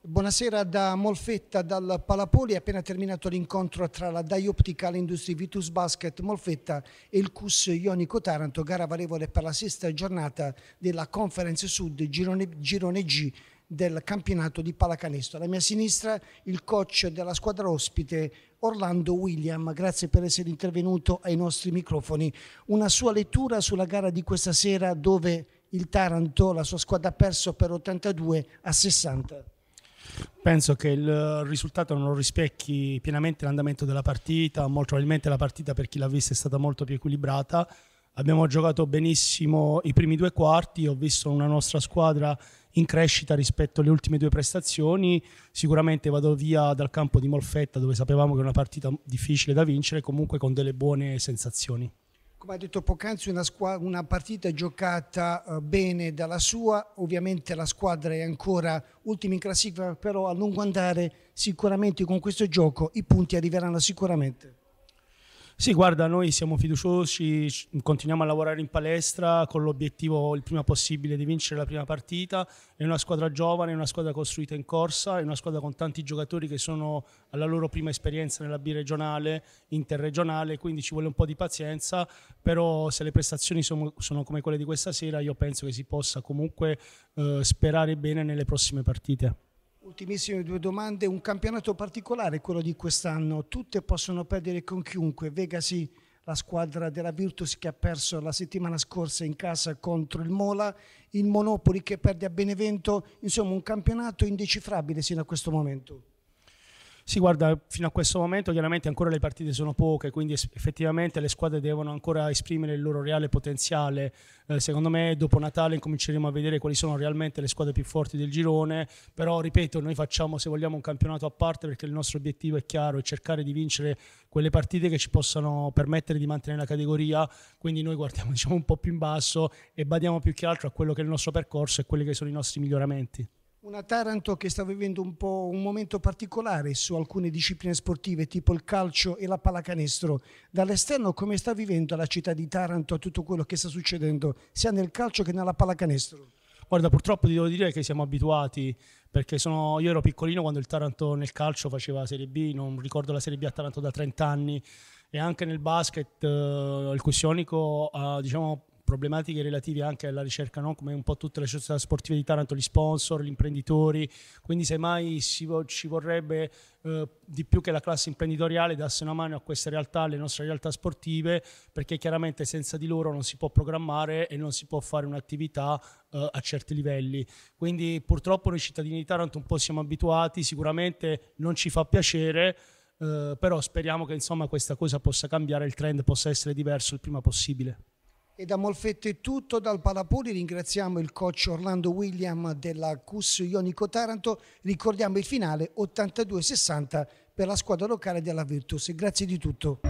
Buonasera da Molfetta, dal Palapoli, è appena terminato l'incontro tra la Dai Optical Industry Vitus Basket Molfetta e il CUS Ionico Taranto, gara valevole per la sesta giornata della Conference Sud Girone, Girone G del campionato di pallacanestro. Alla mia sinistra il coach della squadra ospite Orlando William, grazie per essere intervenuto ai nostri microfoni. Una sua lettura sulla gara di questa sera dove il Taranto, la sua squadra ha perso per 82 a 60. Penso che il risultato non rispecchi pienamente l'andamento della partita, molto probabilmente la partita per chi l'ha vista è stata molto più equilibrata. Abbiamo giocato benissimo i primi due quarti, ho visto una nostra squadra in crescita rispetto alle ultime due prestazioni. Sicuramente vado via dal campo di Molfetta dove sapevamo che era una partita difficile da vincere, comunque con delle buone sensazioni come ha detto poc'anzi, una, una, partita giocata eh, bene dalla sua, ovviamente la squadra è ancora ultima in classifica, però a lungo andare sicuramente con questo gioco i punti arriveranno sicuramente. Sì, guarda, noi siamo fiduciosi, continuiamo a lavorare in palestra con l'obiettivo il prima possibile di vincere la prima partita. È una squadra giovane, è una squadra costruita in corsa, è una squadra con tanti giocatori che sono alla loro prima esperienza nella B regionale, interregionale, quindi ci vuole un po' di pazienza, però se le prestazioni sono, sono come quelle di questa sera io penso che si possa comunque eh, sperare bene nelle prossime partite. Ultimissime due domande, un campionato particolare quello di quest'anno, tutte possono perdere con chiunque, vegasi la squadra della Virtus che ha perso la settimana scorsa in casa contro il Mola, il Monopoli che perde a Benevento, insomma un campionato indecifrabile sino a questo momento. Sì, guarda, fino a questo momento chiaramente ancora le partite sono poche, quindi effettivamente le squadre devono ancora esprimere il loro reale potenziale. Eh, secondo me dopo Natale incominceremo a vedere quali sono realmente le squadre più forti del girone, però ripeto, noi facciamo se vogliamo un campionato a parte perché il nostro obiettivo è chiaro, è cercare di vincere quelle partite che ci possano permettere di mantenere la categoria, quindi noi guardiamo diciamo, un po' più in basso e badiamo più che altro a quello che è il nostro percorso e quelli che sono i nostri miglioramenti. Una Taranto che sta vivendo un, un momento particolare su alcune discipline sportive tipo il calcio e la pallacanestro. Dall'esterno come sta vivendo la città di Taranto tutto quello che sta succedendo sia nel calcio che nella pallacanestro? Guarda, purtroppo ti devo dire che siamo abituati perché sono, io ero piccolino quando il Taranto nel calcio faceva la Serie B, non ricordo la Serie B a Taranto da 30 anni e anche nel basket eh, il Cussionico ha diciamo, problematiche relative anche alla ricerca, no? come un po' tutte le società sportive di Taranto, gli sponsor, gli imprenditori, quindi semmai ci, ci vorrebbe eh, di più che la classe imprenditoriale dasse una mano a queste realtà, alle nostre realtà sportive, perché chiaramente senza di loro non si può programmare e non si può fare un'attività eh, a certi livelli. Quindi purtroppo noi cittadini di Taranto un po' siamo abituati, sicuramente non ci fa piacere, eh, però speriamo che insomma, questa cosa possa cambiare, il trend possa essere diverso il prima possibile. E da Molfette è tutto, dal Palapoli ringraziamo il coach Orlando William della CUS Ionico Taranto, ricordiamo il finale 82-60 per la squadra locale della Virtus. Grazie di tutto.